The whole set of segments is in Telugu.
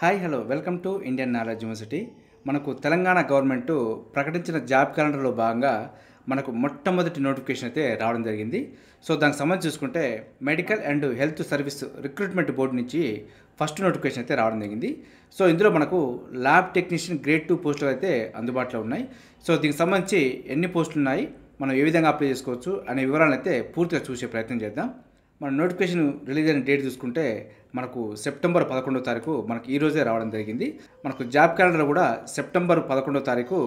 hi hello welcome to Indian knowledge university మనకు తెలంగాణ గవర్నమెంట్ ప్రకటించిన జాబ్ క్యాలెండర్లో భాగంగా మనకు మొట్టమొదటి నోటిఫికేషన్ అయితే రావడం జరిగింది సో దానికి సంబంధించి చూసుకుంటే medical and health service recruitment board నుంచి ఫస్ట్ నోటిఫికేషన్ అయితే రావడం జరిగింది సో ఇందులో మనకు ల్యాబ్ టెక్నీషియన్ గ్రేడ్ టూ పోస్టులు అయితే అందుబాటులో ఉన్నాయి సో దీనికి సంబంధించి ఎన్ని పోస్టులు ఉన్నాయి మనం ఏ విధంగా అప్లై చేసుకోవచ్చు అనే వివరాలను అయితే పూర్తిగా చూసే ప్రయత్నం చేద్దాం మన నోటిఫికేషన్ రిలీజ్ అయిన డేట్ చూసుకుంటే మనకు సెప్టెంబర్ పదకొండో తారీఖు మనకు ఈ రోజే రావడం జరిగింది మనకు జాబ్ క్యాలెండర్ కూడా సెప్టెంబర్ పదకొండో తారీఖు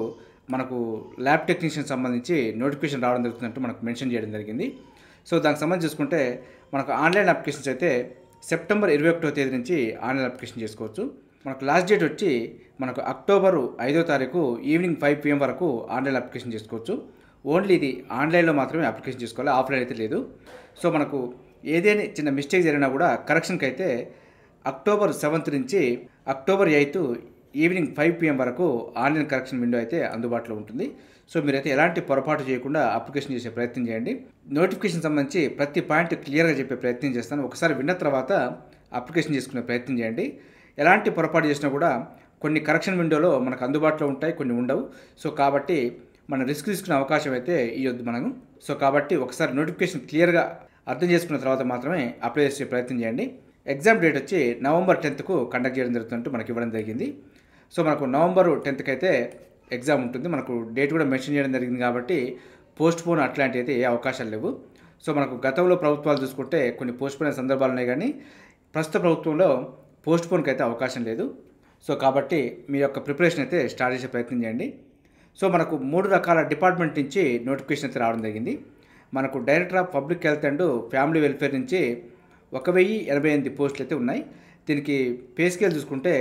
మనకు ల్యాబ్ టెక్నీషియన్ సంబంధించి నోటిఫికేషన్ రావడం జరుగుతుందంటూ మనకు మెన్షన్ చేయడం జరిగింది సో దానికి సంబంధించి చూసుకుంటే మనకు ఆన్లైన్ అప్లికేషన్స్ అయితే సెప్టెంబర్ ఇరవై ఒకటో తేదీ నుంచి ఆన్లైన్ అప్లికేషన్ చేసుకోవచ్చు మనకు లాస్ట్ డేట్ వచ్చి మనకు అక్టోబర్ ఐదో తారీఖు ఈవినింగ్ ఫైవ్ పిఎం వరకు ఆన్లైన్ అప్లికేషన్ చేసుకోవచ్చు ఓన్లీ ఇది ఆన్లైన్లో మాత్రమే అప్లికేషన్ చేసుకోవాలి ఆఫ్లైన్ అయితే లేదు సో మనకు ఏదైనా చిన్న మిస్టేక్ జరిగినా కూడా కరెక్షన్కి అయితే అక్టోబర్ సెవెంత్ నుంచి October eighth evening five PM వరకు ఆన్లైన్ కరెక్షన్ విండో అయితే అందుబాటులో ఉంటుంది సో మీరైతే ఎలాంటి పొరపాటు చేయకుండా అప్లికేషన్ చేసే ప్రయత్నం చేయండి నోటిఫికేషన్ సంబంధించి ప్రతి పాయింట్ క్లియర్గా చెప్పే ప్రయత్నం చేస్తాను ఒకసారి విన్న తర్వాత అప్లికేషన్ చేసుకునే ప్రయత్నం చేయండి ఎలాంటి పొరపాటు చేసినా కూడా కొన్ని కరెక్షన్ విండోలో మనకు అందుబాటులో ఉంటాయి కొన్ని ఉండవు సో కాబట్టి మనం రిస్క్ తీసుకునే అవకాశం అయితే ఇవ్వద్దు మనము సో కాబట్టి ఒకసారి నోటిఫికేషన్ క్లియర్గా అర్థం చేసుకున్న తర్వాత మాత్రమే అప్లై చేసే ప్రయత్నం చేయండి ఎగ్జామ్ డేట్ వచ్చి నవంబర్ టెన్త్కు కండక్ట్ చేయడం జరుగుతుంటే మనకి ఇవ్వడం జరిగింది సో మనకు నవంబర్ టెన్త్కి అయితే ఎగ్జామ్ ఉంటుంది మనకు డేట్ కూడా మెన్షన్ చేయడం జరిగింది కాబట్టి పోస్ట్ పోన్ అట్లాంటివి అయితే ఏ అవకాశాలు లేవు సో మనకు గతంలో ప్రభుత్వాలు చూసుకుంటే కొన్ని పోస్ట్ పోయిన సందర్భాలు ఉన్నాయి కానీ ప్రస్తుత ప్రభుత్వంలో పోస్ట్ పోన్కి అయితే అవకాశం లేదు సో కాబట్టి మీ యొక్క ప్రిపరేషన్ అయితే స్టార్ట్ చేసే ప్రయత్నం చేయండి సో మనకు మూడు రకాల డిపార్ట్మెంట్ నుంచి నోటిఫికేషన్ అయితే రావడం జరిగింది మనకు director of public health and family welfare నుంచి ఒక వెయ్యి ఎనభై ఎనిమిది పోస్టులు అయితే ఉన్నాయి దీనికి పే స్కేల్ చూసుకుంటే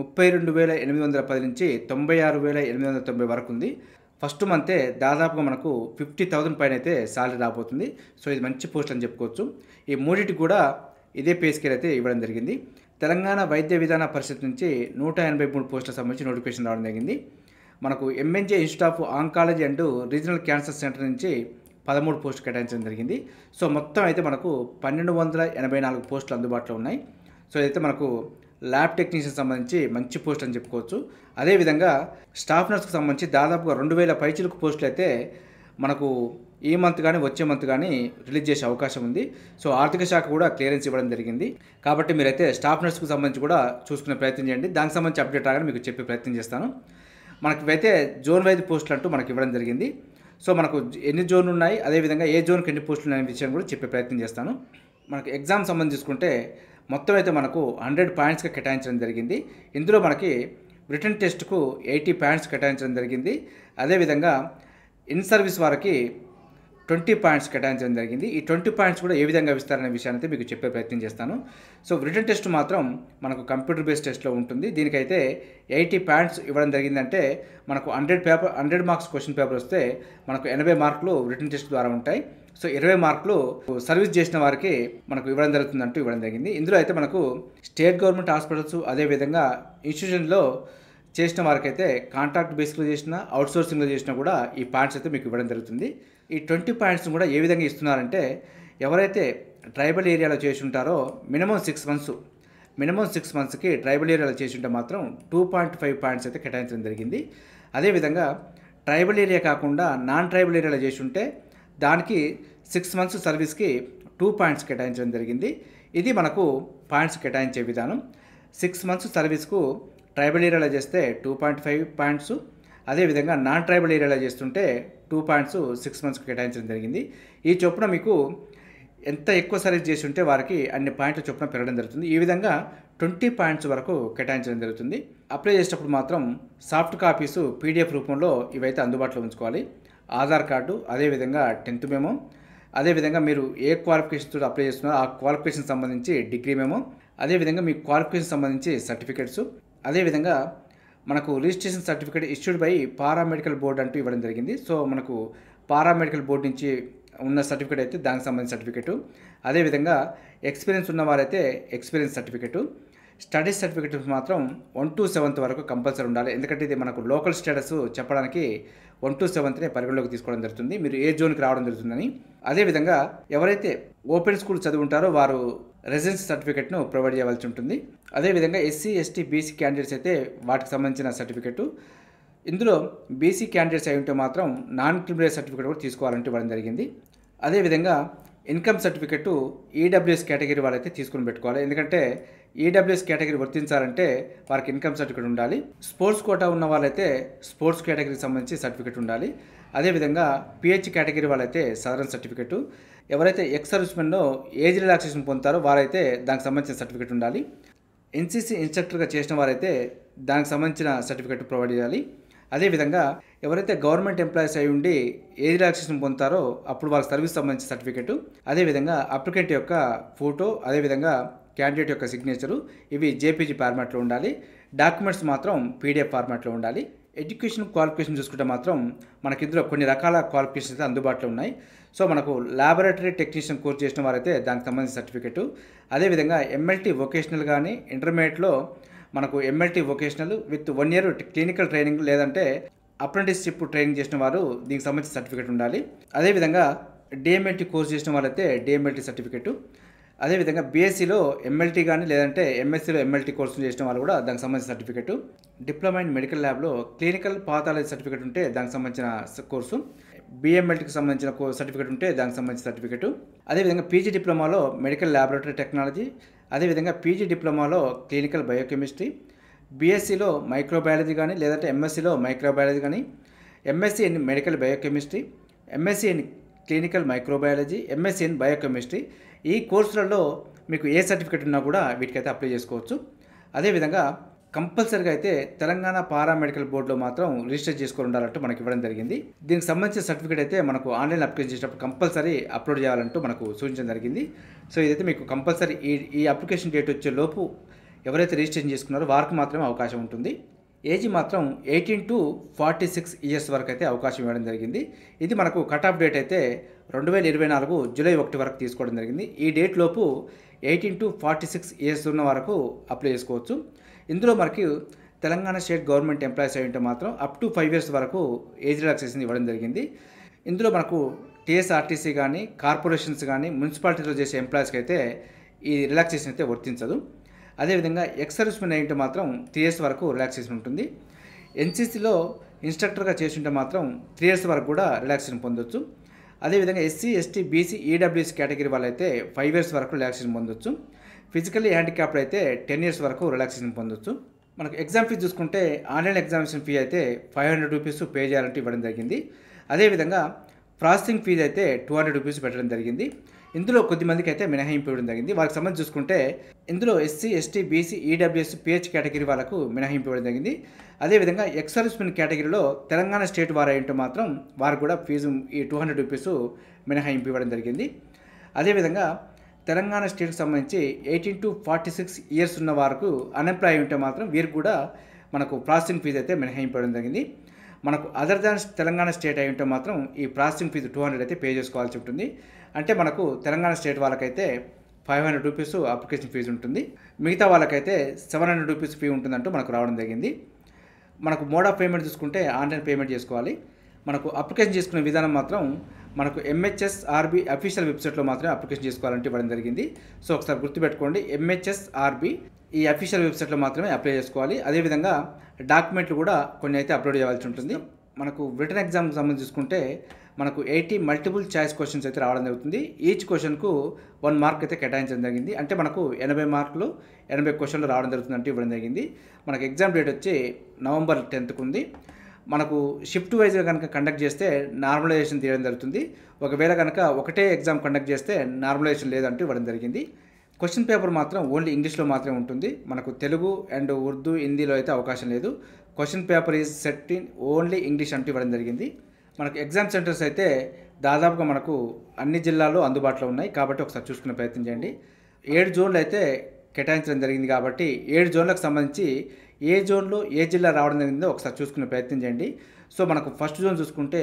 ముప్పై రెండు వేల ఎనిమిది వందల పది నుంచి తొంభై ఆరు వేల ఎనిమిది వందల తొంభై వరకు ఉంది ఫస్ట్ మంతే దాదాపుగా మనకు ఫిఫ్టీ థౌజండ్ పైన అయితే శాలరీ రాబోతుంది సో ఇది మంచి పోస్ట్ అని చెప్పుకోవచ్చు ఈ మూడింటికి కూడా ఇదే పే స్కేల్ అయితే ఇవ్వడం జరిగింది తెలంగాణ వైద్య విధాన పరిషత్ నుంచి నూట ఎనభై మూడు పోస్టులకు సంబంధించి నోటిఫికేషన్ రావడం జరిగింది మనకు MNJ institute of oncology and regional cancer centre నుంచి పదమూడు పోస్టు కేటాయించడం జరిగింది సో మొత్తం అయితే మనకు పన్నెండు వందల ఎనభై నాలుగు పోస్టులు అందుబాటులో ఉన్నాయి సో ఇదైతే మనకు ల్యాబ్ టెక్నీషియన్ సంబంధించి మంచి పోస్ట్ అని చెప్పుకోవచ్చు అదేవిధంగా స్టాఫ్ నర్స్కి సంబంధించి దాదాపుగా రెండు వేల పైచిలకు పోస్టులు అయితే మనకు ఈ మంత్ కానీ వచ్చే మంత్ కానీ రిలీజ్ చేసే అవకాశం ఉంది సో ఆర్థిక శాఖ కూడా క్లియరెన్స్ ఇవ్వడం జరిగింది కాబట్టి మీరైతే స్టాఫ్ నర్స్కి సంబంధించి కూడా చూసుకునే ప్రయత్నం చేయండి దానికి సంబంధించి అప్డేట్ రాగానే మీకు చెప్పే ప్రయత్నం చేస్తాను మనకి అయితే జోన్ వైజ్ పోస్టులు అంటూ మనకి ఇవ్వడం జరిగింది సో మనకు ఎన్ని జోన్లు ఉన్నాయి అదేవిధంగా ఏ జోన్కి ఎన్ని పోస్టులు ఉన్నాయి విషయం కూడా చెప్పే ప్రయత్నం చేస్తాను మనకు ఎగ్జామ్ సంబంధించి చూసుకుంటే మొత్తం అయితే మనకు హండ్రెడ్ పాయింట్స్గా కేటాయించడం జరిగింది ఇందులో మనకి రిటర్న్ టెస్ట్కు ఎయిటీ పాయింట్స్ కేటాయించడం జరిగింది అదేవిధంగా ఇన్ సర్వీస్ వారికి ట్వంటీ పాయింట్స్ కేటాయించడం జరిగింది ఈ ట్వంటీ పాయింట్స్ కూడా ఏ విధంగా విస్తారనే విషయాన్ని అయితే మీకు చెప్పే ప్రయత్నం చేస్తాను సో రిటర్న్ టెస్ట్ మాత్రం మనకు కంప్యూటర్ బేస్డ్ టెస్ట్లో ఉంటుంది దీనికైతే ఎయిటీ పాయింట్స్ ఇవ్వడం జరిగిందంటే మనకు hundred paper hundred marks question paper వస్తే మనకు ఎనభై మార్కులు రిటర్న్ టెస్ట్ ద్వారా ఉంటాయి సో ఇరవై మార్కులు సర్వీస్ చేసిన వారికి మనకు ఇవ్వడం జరుగుతుందంటూ ఇవ్వడం జరిగింది ఇందులో అయితే మనకు స్టేట్ గవర్నమెంట్ హాస్పిటల్స్ అదేవిధంగా ఇన్స్టిట్యూషన్లో చేసిన వారికైతే కాంట్రాక్ట్ బేస్లో చేసిన అవుట్సోర్సింగ్లో చేసినా కూడా ఈ పాయింట్స్ అయితే మీకు ఇవ్వడం జరుగుతుంది ఈ ట్వంటీ పాయింట్స్ని కూడా ఏ విధంగా ఇస్తున్నారంటే ఎవరైతే ట్రైబల్ ఏరియాలో చేసి ఉంటారో minimum six months minimum six మంత్స్కి ట్రైబల్ ఏరియాలో చేసి ఉంటే మాత్రం టూ పాయింట్ ఫైవ్ పాయింట్స్ అయితే కేటాయించడం జరిగింది అదేవిధంగా ట్రైబల్ ఏరియా కాకుండా నాన్ ట్రైబల్ ఏరియాలో చేసి ఉంటే దానికి సిక్స్ మంత్స్ సర్వీస్కి టూ పాయింట్స్ కేటాయించడం జరిగింది ఇది మనకు పాయింట్స్ కేటాయించే విధానం సిక్స్ మంత్స్ సర్వీస్కు ట్రైబల్ ఏరియాలో చేస్తే టూ పాయింట్ ఫైవ్ పాయింట్స్ అదేవిధంగా నాన్ ట్రైబల్ ఏరియాలో చేస్తుంటే టూ పాయింట్స్ సిక్స్ మంత్స్కి కేటాయించడం జరిగింది ఈ చొప్పున మీకు ఎంత ఎక్కువ సర్వీస్ చేసి ఉంటే వారికి అన్ని పాయింట్ల చొప్పున పెరగడం జరుగుతుంది ఈ విధంగా ట్వంటీ పాయింట్స్ వరకు కేటాయించడం జరుగుతుంది అప్లై చేసేటప్పుడు మాత్రం సాఫ్ట్ కాపీసు పీడిఎఫ్ రూపంలో ఇవైతే అందుబాటులో ఉంచుకోవాలి ఆధార్ కార్డు అదేవిధంగా టెన్త్ మేమో అదేవిధంగా మీరు ఏ క్వాలిఫికేషన్తో అప్లై చేస్తున్నారో ఆ క్వాలిఫికేషన్ సంబంధించి డిగ్రీ మేమో అదేవిధంగా మీ క్వాలిఫికేషన్ సంబంధించి సర్టిఫికేట్స్ అదేవిధంగా మనకు registration certificate issued by paramedical board అంటూ ఇవ్వడం జరిగింది సో మనకు పారామెడికల్ బోర్డు నుంచి ఉన్న సర్టిఫికేట్ అయితే దానికి సంబంధించిన సర్టిఫికేటు అదేవిధంగా ఎక్స్పీరియన్స్ ఉన్నవారైతే ఎక్స్పీరియన్స్ సర్టిఫికేటు స్టడీ సర్టిఫికెట్ మాత్రం వన్ టు సెవెంత్ వరకు కంపల్సరీ ఉండాలి ఎందుకంటే ఇది మనకు లోకల్ స్టేటస్ చెప్పడానికి వన్ టు సెవెంత్నే పరిగణలోకి తీసుకోవడం జరుగుతుంది మీరు ఏ జోన్కి రావడం జరుగుతుందని అదేవిధంగా ఎవరైతే ఓపెన్ స్కూల్ చదువుంటారో వారు రెసిడెన్స్ సర్టిఫికెట్ను ప్రొవైడ్ చేయవలసి ఉంటుంది అదేవిధంగా ఎస్సీ ఎస్టీ బీసీ క్యాండిడేట్స్ అయితే వాటికి సంబంధించిన సర్టిఫికెట్ ఇందులో బీసీ క్యాండిడేట్స్ అయి ఉంటే మాత్రం నాన్ క్రిమినల్ సర్టిఫికేట్ కూడా తీసుకోవాలంటే ఇవ్వడం జరిగింది అదేవిధంగా income certificate EWS e category వాళ్ళైతే తీసుకుని పెట్టుకోవాలి ఎందుకంటే ఈడబ్ల్యూఎస్ e కేటగిరీ వర్తించాలంటే వారికి ఇన్కమ్ సర్టిఫికేట్ ఉండాలి స్పోర్ట్స్ కోటా ఉన్న వాళ్ళైతే స్పోర్ట్స్ కేటగిరీకి సంబంధించి సర్టిఫికేట్ ఉండాలి అదేవిధంగా పిహెచ్ కేటగిరీ వాళ్ళైతే సదరన్ సర్టిఫికేట్ ఎవరైతే ఎక్స్ సర్వీస్మెన్లో ఏజ్ రిలాక్సేషన్ పొందుతారో వారైతే దానికి సంబంధించిన సర్టిఫికెట్ ఉండాలి ఎన్సీసీ ఇన్స్ట్రక్టర్గా చేసిన వారైతే దానికి సంబంధించిన సర్టిఫికేట్ ప్రొవైడ్ చేయాలి అదేవిధంగా ఎవరైతే గవర్నమెంట్ ఎంప్లాయీస్ అయి ఉండి ఏది రిలాక్సేషన్ పొందుతారో అప్పుడు వాళ్ళ సర్వీస్ సంబంధించిన సర్టిఫికేటు అదేవిధంగా అప్లికెంట్ యొక్క ఫోటో అదేవిధంగా క్యాండిడేట్ యొక్క సిగ్నేచరు ఇవి జేపీజీ ఫార్మాట్లో ఉండాలి డాక్యుమెంట్స్ మాత్రం పీడిఎఫ్ ఫార్మాట్లో ఉండాలి ఎడ్యుకేషన్ క్వాలిఫికేషన్ చూసుకుంటే మాత్రం మనకి ఇందులో కొన్ని రకాల క్వాలిఫికేషన్స్ అయితే అందుబాటులో ఉన్నాయి సో మనకు ల్యాబొరేటరీ టెక్నీషియన్ కోర్స్ చేసిన వారైతే దానికి సంబంధించిన సర్టిఫికేటు అదేవిధంగా ఎంఎల్టీ వొకేషనల్ కానీ ఇంటర్మీడియట్లో మనకు MLT vocational with one year clinical training లేదంటే అప్రెంటిస్షిప్ ట్రైనింగ్ చేసిన వారు దీనికి సంబంధించిన సర్టిఫికేట్ ఉండాలి అదేవిధంగా డిఎంఎల్టీ కోర్స్ చేసిన అయితే డిఎంఎల్టీ సర్టిఫికేట్ అదేవిధంగా బీఎస్సీలో ఎంఎల్టీ కానీ లేదంటే ఎంఎస్సీలో ఎంఎల్టీ కోర్సులు చేసిన వాళ్ళు కూడా దానికి సంబంధించిన సర్టిఫికేట్ డిప్లొమా ఇన్ మెడికల్ ల్యాబ్లో క్లినికల్ పాతాలజీ సర్టిఫికేట్ ఉంటే దానికి సంబంధించిన కోర్సు బిఎంఎల్టీకి సంబంధించిన సర్టిఫికేట్ ఉంటే దానికి సంబంధించిన సర్టిఫికేటు అదేవిధంగా పీజీ డిప్లొమాలో మెడికల్ ల్యాబొరేటరీ టెక్నాలజీ అదేవిధంగా పీజీ డిప్లొమాలో క్లినికల్ బయోకెమిస్ట్రీ బీఎస్సీలో మైక్రోబయాలజీ కానీ లేదంటే ఎంఎస్సీలో మైక్రోబయాలజీ కానీ MSc in medical biochemistry MSc in clinical microbiology MSc in biochemistry ఈ కోర్సులలో మీకు ఏ సర్టిఫికేట్ ఉన్నా కూడా వీటికైతే అప్లై చేసుకోవచ్చు అదేవిధంగా కంపల్సరిగా అయితే తెలంగాణ పారామెడికల్ బోర్డులో మాత్రం రిజిస్టర్ చేసుకుని ఉండాలంటూ మనకి ఇవ్వడం జరిగింది దీనికి సంబంధించిన సర్టిఫికేట్ అయితే మనకు ఆన్లైన్ అప్లికేషన్ చేసేటప్పుడు కంపల్సరీ అప్లోడ్ చేయాలంటూ మనకు సూచించడం జరిగింది సో ఇదైతే మీకు కంపల్సరీ ఈ ఈ అప్లికేషన్ డేట్ వచ్చే లోపు ఎవరైతే రిజిస్ట్రేషన్ చేసుకున్నారో వారికి మాత్రమే అవకాశం ఉంటుంది ఏజ్ మాత్రం eighteen to forty six years వరకు అయితే అవకాశం ఇవ్వడం జరిగింది ఇది మనకు కట్ ఆఫ్ డేట్ అయితే రెండు వేల ఇరవై నాలుగు జూలై ఒకటి వరకు తీసుకోవడం జరిగింది ఈ డేట్ లోపు eighteen to forty six years ఉన్న వరకు అప్లై చేసుకోవచ్చు ఇందులో మనకి తెలంగాణ స్టేట్ గవర్నమెంట్ ఎంప్లాయీస్ అయ్యి ఉంటే మాత్రం అప్ టు ఫైవ్ ఇయర్స్ వరకు ఏజ్ రిలాక్సేషన్ ఇవ్వడం జరిగింది ఇందులో మనకు టీఎస్ఆర్టీసీ కానీ కార్పొరేషన్స్ కానీ మున్సిపాలిటీలో చేసే ఎంప్లాయీస్కి అయితే ఈ రిలాక్సేషన్ అయితే వర్తించదు అదేవిధంగా ఎక్స్ సర్వీస్మెన్ అయింటే మాత్రం త్రీ ఇయర్స్ వరకు రిలాక్సేషన్ ఉంటుంది ఎన్సీసీలో ఇన్స్ట్రక్టర్గా చేసింటే మాత్రం త్రీ ఇయర్స్ వరకు కూడా రిలాక్సేషన్ పొందొచ్చు అదేవిధంగా SC ST BC EWS category వాళ్ళైతే ఫైవ్ ఇయర్స్ వరకు రిలాక్సేషన్ పొందొచ్చు ఫిజికల్లీ హ్యాండిక్యాప్డ్ అయితే టెన్ ఇయర్స్ వరకు రిలాక్సేషన్ పొందొచ్చు మనకు ఎగ్జామ్ ఫీజు చూసుకుంటే ఆన్లైన్ ఎగ్జామినేషన్ ఫీ అయితే ఫైవ్ హండ్రెడ్ రూపీస్ పే చేయాలంటే ఇవ్వడం జరిగింది అదేవిధంగా ప్రాసెసింగ్ ఫీజు అయితే టూ హండ్రెడ్ రూపీస్ పెట్టడం జరిగింది ఇందులో కొద్దిమందికి అయితే మినహాయింపు ఇవ్వడం జరిగింది వాళ్ళకి సంబంధించి చూసుకుంటే ఇందులో SC ST BC EWS PH category వాళ్ళకు మినహాయింపు ఇవ్వడం జరిగింది అదేవిధంగా ఎక్స్ సర్వీస్మెన్ కేటగిరీలో తెలంగాణ స్టేట్ వారు అయ్యింటే మాత్రం వారు కూడా ఫీజు ఈ టూ హండ్రెడ్ రూపీస్ మినహాయింపు ఇవ్వడం జరిగింది అదేవిధంగా తెలంగాణ స్టేట్కి సంబంధించి eighteen to forty six years ఉన్న వారికి అన్ఎంప్లాయ్ ఉంటే మాత్రం వీరు కూడా మనకు ప్రాసెసింగ్ ఫీజు అయితే మినహాయింపడం జరిగింది మనకు అదర్ దాన్ తెలంగాణ స్టేట్ అయి ఉంటే మాత్రం ఈ ప్రాసెసింగ్ ఫీజు టూ హండ్రెడ్ అయితే పే చేసుకోవాల్సి ఉంటుంది అంటే మనకు తెలంగాణ స్టేట్ వాళ్ళకైతే five hundred rupees application fee ఉంటుంది మిగతా వాళ్ళకైతే సెవెన్ హండ్రెడ్ రూపీస్ ఫీ ఉంటుందంటూ మనకు రావడం జరిగింది మనకు మోడ్ ఆఫ్ పేమెంట్ చూసుకుంటే ఆన్లైన్ పేమెంట్ చేసుకోవాలి మనకు అప్లికేషన్ చేసుకునే విధానం మాత్రం మనకు ఎంహెచ్ఎస్ఆర్బి అఫీషియల్ వెబ్సైట్లో మాత్రమే అప్లికేషన్ చేసుకోవాలంటే ఇవ్వడం జరిగింది సో ఒకసారి గుర్తుపెట్టుకోండి ఎంహెచ్ఎస్ఆర్బి ఈ అఫీషియల్ వెబ్సైట్లో మాత్రమే అప్లై చేసుకోవాలి అదేవిధంగా డాక్యుమెంట్లు కూడా కొన్ని అయితే అప్లోడ్ చేయాల్సి ఉంటుంది మనకు రిటర్న్ ఎగ్జామ్కి సంబంధించి చూసుకుంటే మనకు ఎయిటీ మల్టిపుల్ చాయిస్ క్వశ్చన్స్ అయితే రావడం జరుగుతుంది ఈచ్ క్వశ్చన్కు వన్ మార్క్ అయితే కేటాయించడం జరిగింది అంటే మనకు ఎనభై మార్కులు ఎనభై క్వశ్చన్లు రావడం జరుగుతుంది అంటే ఇవ్వడం జరిగింది మనకు ఎగ్జామ్ డేట్ వచ్చి నవంబర్ టెన్త్కు ఉంది మనకు షిఫ్ట్ వైజ్గా కనుక కండక్ట్ చేస్తే నార్మలైజేషన్ తీయడం జరుగుతుంది ఒకవేళ కనుక ఒకటే ఎగ్జామ్ కండక్ట్ చేస్తే నార్మలైజేషన్ లేదంటూ ఇవ్వడం జరిగింది క్వశ్చన్ పేపర్ మాత్రం ఓన్లీ ఇంగ్లీష్లో మాత్రమే ఉంటుంది మనకు తెలుగు అండ్ ఉర్దూ హిందీలో అయితే అవకాశం లేదు question paper is set in only English అంటూ ఇవ్వడం జరిగింది మనకు ఎగ్జామ్ సెంటర్స్ అయితే దాదాపుగా మనకు అన్ని జిల్లాల్లో అందుబాటులో ఉన్నాయి కాబట్టి ఒకసారి చూసుకునే ప్రయత్నం చేయండి ఏడు జోన్లు అయితే కేటాయించడం జరిగింది కాబట్టి ఏడు జోన్లకు సంబంధించి ఏ జోన్లో ఏ జిల్లా రావడం జరిగిందో ఒకసారి చూసుకునే ప్రయత్నం చేయండి సో మనకు ఫస్ట్ జోన్ చూసుకుంటే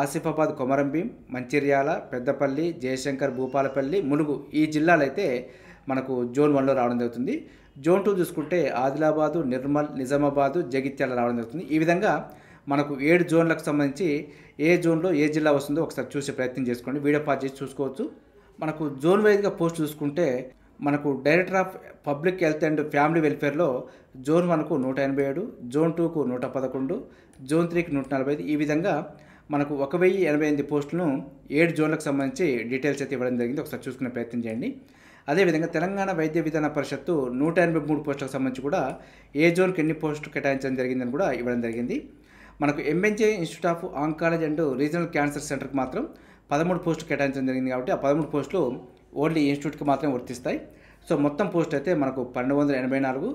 ఆసిఫాబాద్ కొమరంభీం మంచిర్యాల పెద్దపల్లి జయశంకర్ భూపాలపల్లి ములుగు ఈ జిల్లాలు అయితే మనకు జోన్ వన్లో రావడం జరుగుతుంది జోన్ టూ చూసుకుంటే ఆదిలాబాదు నిర్మల్ నిజామాబాదు జగిత్యాల రావడం జరుగుతుంది ఈ విధంగా మనకు ఏడు జోన్లకు సంబంధించి ఏ జోన్లో ఏ జిల్లా వస్తుందో ఒకసారి చూసే ప్రయత్నం చేసుకోండి వీడియో పాజ్ చేసి చూసుకోవచ్చు మనకు జోన్ వైజ్గా పోస్ట్ చూసుకుంటే మనకు director of public health and family వెల్ఫేర్లో జోన్ వన్కు నూట ఎనభై ఏడు జోన్ టూకు నూట పదకొండు జోన్ త్రీకి నూట నలభై ఐదు ఈ విధంగా మనకు ఒక వెయ్యి ఎనభై ఎనిమిది పోస్టులను ఏడు జోన్లకు సంబంధించి డీటెయిల్స్ అయితే ఇవ్వడం జరిగింది ఒకసారి చూసుకునే ప్రయత్నం చేయండి అదేవిధంగా తెలంగాణ వైద్య విధాన పరిషత్తు నూట ఎనభై మూడు పోస్టులకు సంబంధించి కూడా ఏ జోన్కి ఎన్ని పోస్టులు కేటాయించడం జరిగిందని కూడా ఇవ్వడం జరిగింది మనకు MNJ institute of oncology and regional cancer సెంటర్కి మాత్రం పదమూడు పోస్టులు కేటాయించడం జరిగింది కాబట్టి ఆ పదమూడు పోస్టులు ఓన్లీ ఇన్స్టిట్యూట్కి మాత్రమే వర్తిస్తాయి సో మొత్తం పోస్ట్ అయితే మనకు పన్నెండు వందల ఎనభై నాలుగు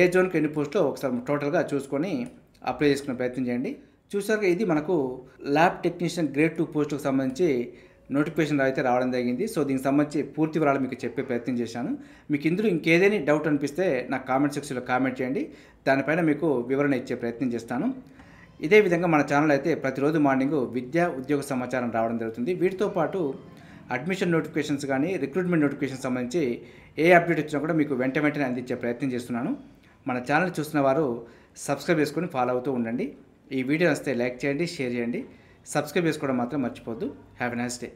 ఏ జోన్కి ఎన్ని పోస్టో ఒకసారి టోటల్గా చూసుకొని అప్లై చేసుకునే ప్రయత్నం చేయండి చూసాక ఇది మనకు ల్యాబ్ టెక్నీషియన్ గ్రేడ్ టూ పోస్టుకు సంబంధించి నోటిఫికేషన్ అయితే రావడం జరిగింది సో దీనికి సంబంధించి పూర్తి వివరాలు మీకు చెప్పే ప్రయత్నం చేశాను మీకు ఇందులో ఇంకేదైనా డౌట్ అనిపిస్తే నా కామెంట్ సెక్షన్లో కామెంట్ చేయండి దానిపైన మీకు వివరణ ఇచ్చే ప్రయత్నం చేస్తాను ఇదే విధంగా మన ఛానల్ అయితే ప్రతిరోజు మార్నింగ్ విద్యా ఉద్యోగ సమాచారం రావడం జరుగుతుంది వీటితో పాటు అడ్మిషన్ నోటిఫికేషన్స్ కానీ రిక్రూట్మెంట్ నోటిఫికేషన్ సంబంధించి ఏ అప్డేట్ వచ్చినా కూడా మీకు వెంట వెంటనే అందించే ప్రయత్నం చేస్తున్నాను మన ఛానల్ చూస్తున్న వారు సబ్స్క్రైబ్ చేసుకొని ఫాలో అవుతూ ఉండండి ఈ వీడియో వస్తే లైక్ చేయండి షేర్ చేయండి సబ్స్క్రైబ్ చేసుకోవడం మాత్రం మర్చిపోద్దు హ్యాపీ నైస్ డే